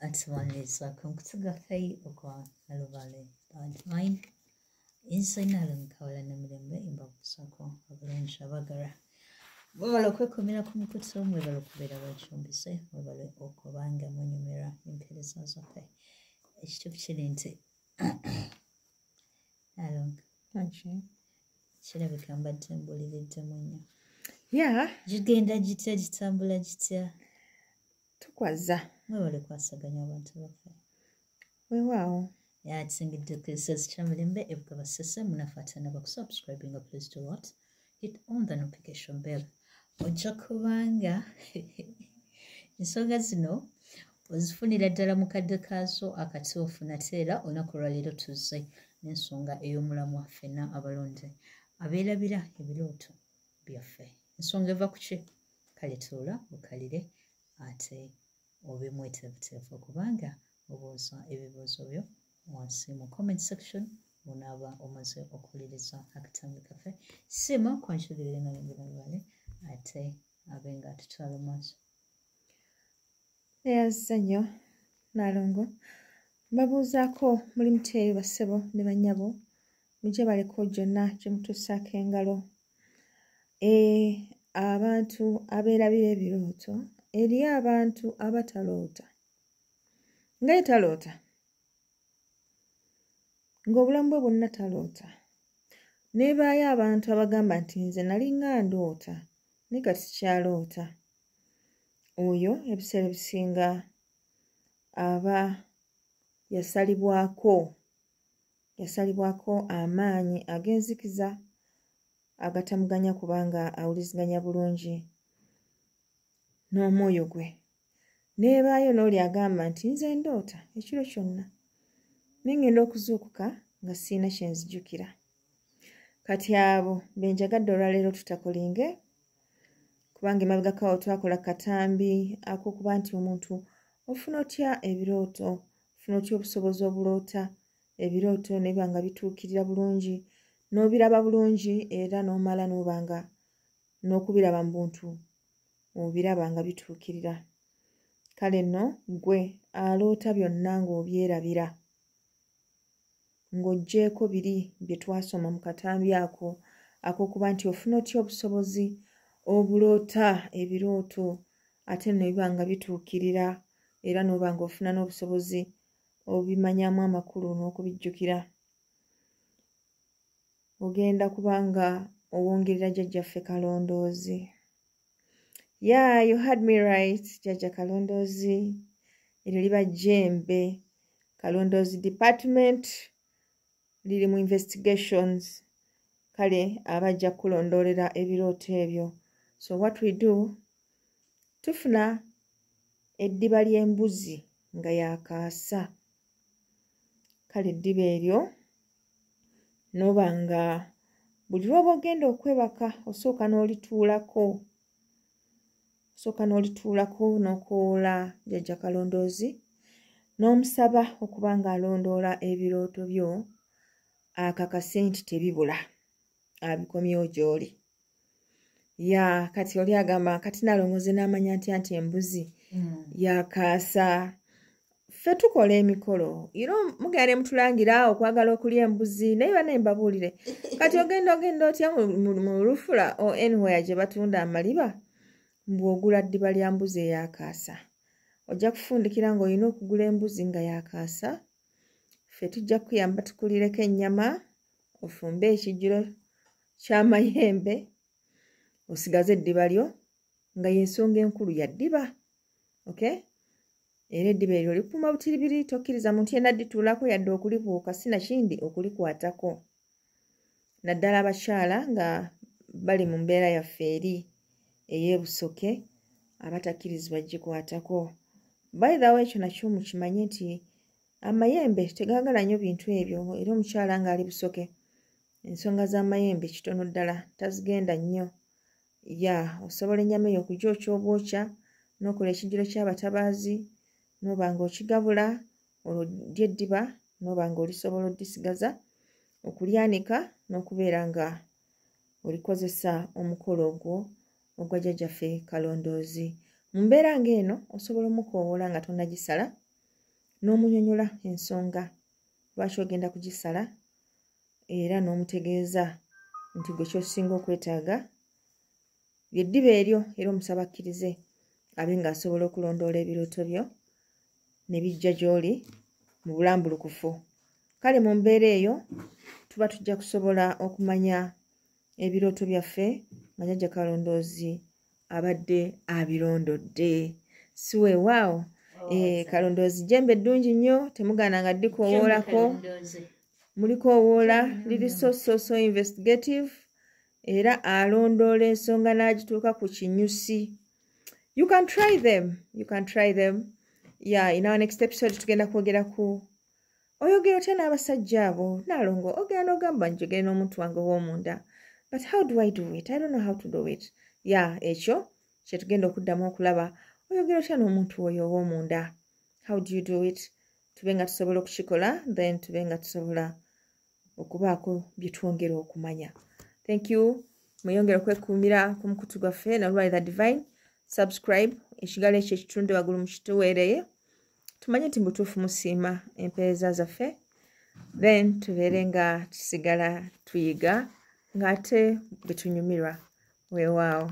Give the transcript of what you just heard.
als man die Zerkung zu Kaffee oder Halloween bald mein. In seiner Kaule nimmt er mir im Bauch Zerkung, wabaloke kumi na kumi kutsiro mwebale okubeera bakyombise mwebale okubanga munyumira empereza zaffe ekitufu kiri nti kirabika mbadde mbuliriddemu nnyo ya gigenda gitya gitambula gitya tukwaza mwebale kwasaganya abantu baffe weewaawo kisingiddekesezikyamirembe ebuga basese munafatana bakusubscribinga please to what hit on the notification bell ojja kubanga ensonga zino ozifunira ddala mukadde kaazo akatuufu nateera olunaku lwaleero tuze n'ensonga ey'omulamwa ffenna abalonde abeerabira ebirooto byaffe ensonga eva ku ki kale tuula bukalire ate obimwetebutefu kubanga obuuza ebibuuzo byo wansi mu comment section onaaba omaze okuwuliriza akatambi kaffe sima kwanjulirenalengeralwale ate abenga atutwala maaso eyazza nnyo nalongo mbabuuzaako muli muteeyo basebo ne banyabo mujje baleko gyonna gyemutuusaako engalo e, abantu abeerabira ebirooto eri abantu abataloota nga ye taloota ng'obulamu bwe bwonna taloota nebaayo abantu abagamba nti nze nalinga ndoota naye kati sikyaloota oyo ebiseera ebisinga aba yasalibwako yasalibwako amaanyi ag'enzikiza agatamuganya kubanga awuliziganya bulungi n'omwoyo gwe neebaayo n'oli agamba nti nze ndoota ekiro kyonna nengenda okuzuukuka nga siina kyenzijukira kati abo benjagadde olwaleero tutakolinge kubanga emabegakawo twakola katambi akokuba nti omuntu ofuna otya ebirooto ofuna otya obusobozi obuloota ebirooto neba nga bituukirira bulungi n'obiraba bulungi era n'omala n'oba nga n'okubiraba mu buntu obiraba nga bituukirira kale nno gwe aloota byonna ng'obyerabira ng'oggyeeko biri bye twasoma mu katambi ako akokuba nti ofuna otya obusobozi obuloota ebirooto ate nobiba nga bituukirira era nooba ngaofuna n'obusobozi obimanyamu amakulu n'okubijjukira ogenda kuba nga owongerera jjajjaffe kalondoozi yeah you had me right jaja kalondozi eryo liba jembe kalondozi department liri mu investigations kale abajja kulondolera ebirooto ebyo so what we do tufuna eddiba ly'embuzi nga yakaasa kale eddiba eryo noba nga buli lwoba ogenda okwebaka osooka n'olituulako sooka n'olituulako n'okuwuula jajja kalondoozi n'omusaba okuba ng'alondoola ebirooto byo akakase nti tebibula abikomyewo gy'oli ya kati oli agamba kati naalongoze n'amanya ntya nti embuzi hmm. yakaasa ffe tukola emikolo era mugende mutulangira okwagala okulya embuzi naye bana embabuulire kati ogenda ogenda otya mu lufula o oh, anywere gye batunda amaliba bw'ogula ddiba lya mbuzi eyakaasa ojja kufundikira ng'olina okugula embuzi nga yakaasa ffe tujja kukuyamba tukulireko ennyama ofumbe ekijiro ky'amayembe osigaze eddiba lyo nga yensonga enkulu ya ddiba ok era eddiba eryo olikupuma butiribiri tokkiriza muntu yenna ddituulako yadde okulibuuka sinakindi okulikwatako naddala abakyala nga bali mu mbeera yaffe eri ey'ebusoke abatakkirizibwa gikwatako bayithawo ekyo nakyo mukimanye nti amayembe tegagala nnyo bintu ebyo era omukyala ng'ali busoke ensonga z'amayembe kitono ddala tazigenda nnyo ya osobola ennyama eyo okujja okyobwokya n'okola ekijjiro ky'abatabaazi nooba ng'okigabula olwo ddy eddiba nooba ng'olisobola oddisigaza okulyanika n'okubeera nga olikozesa omukolo ogwo ogwa jjajjaffe kalondoozi mu mbeera ng'eno osobola omukoowola nga tonnagisala n'omunyonyola ensonga lwaki ogenda kugisala era n'omutegeeza nti gwe kyosinga okwetaaga lyeddiba eryo era omusaba akkirize abe ng'asobola okulondoola ebirooto byo ne bijja gy'oli mu bulambulukufu kale mu mbeera eyo tuba tujja kusobola okumanya ebirooto byaffe nga jajja kalondoozi abadde abirondodde si weewaawo oh, eh, kalondoozi jembe eddungi nnyo temugaana nga ddikoowoolako mulikoowoola liri sososo investigative era alondoola ensonga n'agituuka ku kinyusi you can try them you can try them ya yeah, inawa next episode tugenda kwogeraku oyogera otya n'abasajja abo naalongo ogenda n'ogamba njogere n'omuntu wange ow'omunda wa but how do i do it i don't know how to do it ya yeah, ekyo kyetugenda okuddamu okulaba oyogera otya n'omuntu oyo ow'omunda how do you do it tube nga tusobola okukikola then tube nga tusobola okubaako byetwongera okumanya thank you mweyongera okwekuumira ku mukutu gwaffe nalwalitha divine subscribe ekigalo ekyo ekitundu wagulu mukituweereye tumanye nti mutuufu musiima empeereza zaffe then tubeere nga tusigala tuyiga ngatigotinyumirwa wewawo